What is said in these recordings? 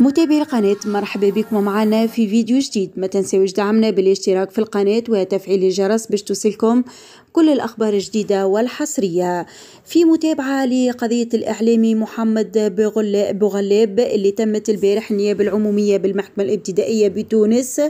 متابعي القناة مرحبا بكم معنا في فيديو جديد ما تنساوش دعمنا بالاشتراك في القناة وتفعيل الجرس باش توصلكم كل الأخبار الجديدة والحصرية في متابعة لقضية الإعلامي محمد بوغلاب اللي تمت البارح النيابة العمومية بالمحكمة الابتدائية بتونس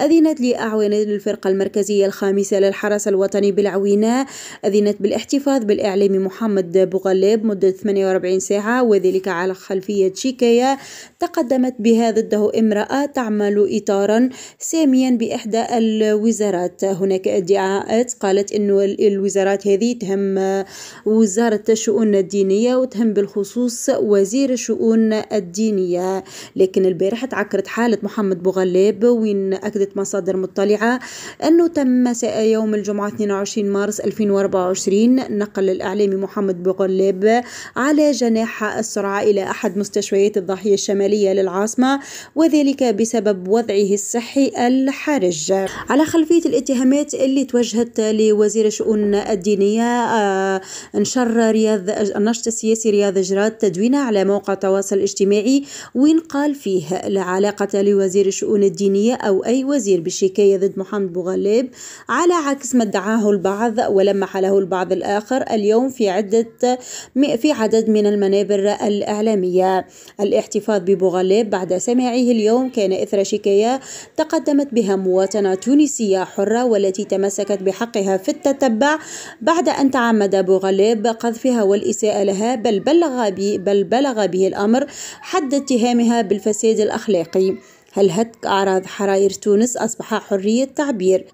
أذنت لأعوان الفرقة المركزية الخامسة للحرس الوطني بالعوينة أذنت بالاحتفاظ بالإعلامي محمد بوغلاب مدة 48 ساعة وذلك على خلفية شكاية تقدمت بها ضده امرأة تعمل إطارا ساميا بإحدى الوزارات هناك ادعاءات قالت أنه الوزارات هذه تهم آه، وزارة الشؤون الدينية وتهم بالخصوص وزير الشؤون الدينية لكن البارح تعكرت حالة محمد بوغلاب وين أكدت مصادر مطلعة أنه تم مساء يوم الجمعة 22 مارس 2024 نقل الإعلامي محمد بوغلاب على جناح السرعة إلى أحد مستشفيات الضاحية الشمالية للعاصمة وذلك بسبب وضعه الصحي الحرج على خلفية الاتهامات اللي توجهت لوزير الشؤون الشؤون الدينية آه، نشر رياض النشط السياسي رياض جراد تدوينه على موقع التواصل الاجتماعي وين قال فيه لا علاقة لوزير الشؤون الدينية أو أي وزير بالشكاية ضد محمد بوغليب على عكس ما ادعاه البعض ولمح له البعض الآخر اليوم في عدة في عدد من المنابر الإعلامية الاحتفاظ ببوغليب بعد سماعه اليوم كان إثر شكاية تقدمت بها مواطنة تونسية حرة والتي تمسكت بحقها في التتبع المتبع بعد أن تعمد أبو غالب قذفها والإساءة لها بل بلغ بي بل بلغ به الأمر حد اتهامها بالفساد الأخلاقي هل هتك أعراض حرائر تونس أصبح حرية تعبير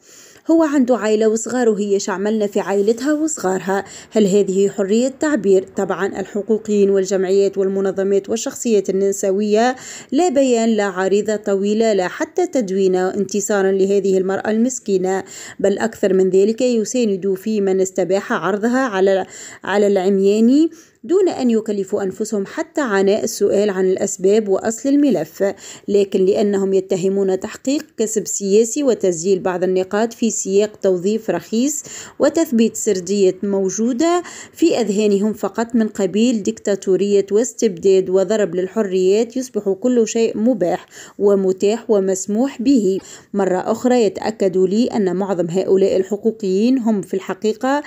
هو عنده عائلة وصغار وهي شعملنا في عائلتها وصغارها هل هذه حرية تعبير طبعا الحقوقيين والجمعيات والمنظمات والشخصيات النسوية لا بيان لا عريضة طويلة لا حتى تدوينة انتصارا لهذه المرأة المسكينة بل أكثر من ذلك يساند في من استباح عرضها على على العمياني دون أن يكلفوا أنفسهم حتى عناء السؤال عن الأسباب وأصل الملف لكن لأنهم يتهمون تحقيق كسب سياسي وتسجيل بعض النقاط في سياق توظيف رخيص وتثبيت سردية موجودة في أذهانهم فقط من قبيل ديكتاتورية واستبداد وضرب للحريات يصبح كل شيء مباح ومتاح ومسموح به مرة أخرى يتأكد لي أن معظم هؤلاء الحقوقيين هم في الحقيقة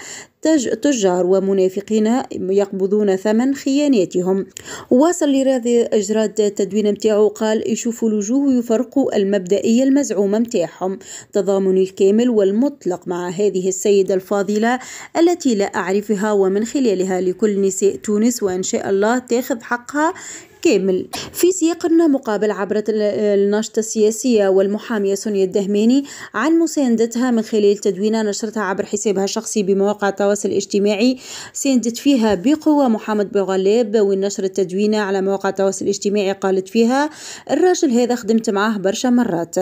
تجار ومنافقين يقبضون ثمن خياناتهم واصل لراضي اجراد التدوين نتاعو قال يشوفوا الوجوه يفرقوا المبدئيه المزعومه نتاعهم تضامن الكامل والمطلق مع هذه السيده الفاضله التي لا اعرفها ومن خلالها لكل نساء تونس وان شاء الله تاخذ حقها كامل في سياقنا مقابل عبرت الناشطة السياسية والمحامية سونيا الدهماني عن مساندتها من خلال تدوينة نشرتها عبر حسابها الشخصي بمواقع التواصل الاجتماعي ساندت فيها بقوة محمد بوغلاب والنشر التدوينة على مواقع التواصل الاجتماعي قالت فيها الراجل هذا خدمت معاه برشا مرات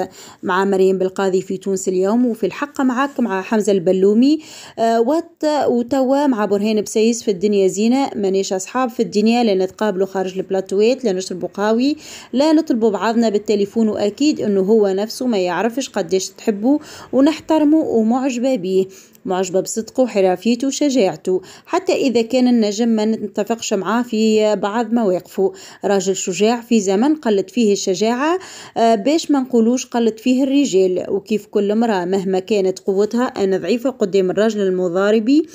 مع مريم بالقاضي في تونس اليوم وفي الحق معك مع حمزة البلومي آه، وتوا مع برهان بسيس في الدنيا زينة مانيش أصحاب في الدنيا لنتقابلوا خارج البلاتوي الكويت لنشر بقاوي لا نطلبوا بعضنا بالتليفون وأكيد أنه هو نفسه ما يعرفش قديش تحبه ونحترمه ومعجبة بيه معجبة بصدقه وحرافيته وشجاعته حتى إذا كان النجم ما نتفقش معاه في بعض مواقفه راجل شجاع في زمن قلت فيه الشجاعة آه، باش ما نقولوش قلت فيه الرجال وكيف كل امرأة مهما كانت قوتها أنا ضعيفة قدام الراجل المضاربي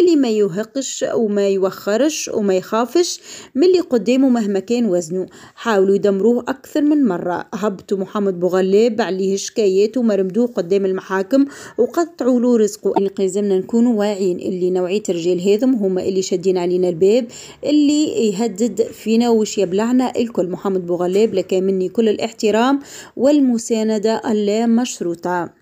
اللي ما يهقش وما يوخرش وما يخافش من اللي قدامه مهما كان وزنه حاولوا يدمروه أكثر من مرة هبطوا محمد بوغلاب عليه شكايات ومرمدوه قدام المحاكم وقطعوا له رزقه اللي لازمنا نكونوا واعيين اللي نوعية الرجال هذم هما اللي شادين علينا الباب اللي يهدد فينا وش يبلعنا الكل محمد بوغلاب لك مني كل الاحترام والمساندة اللامشروطه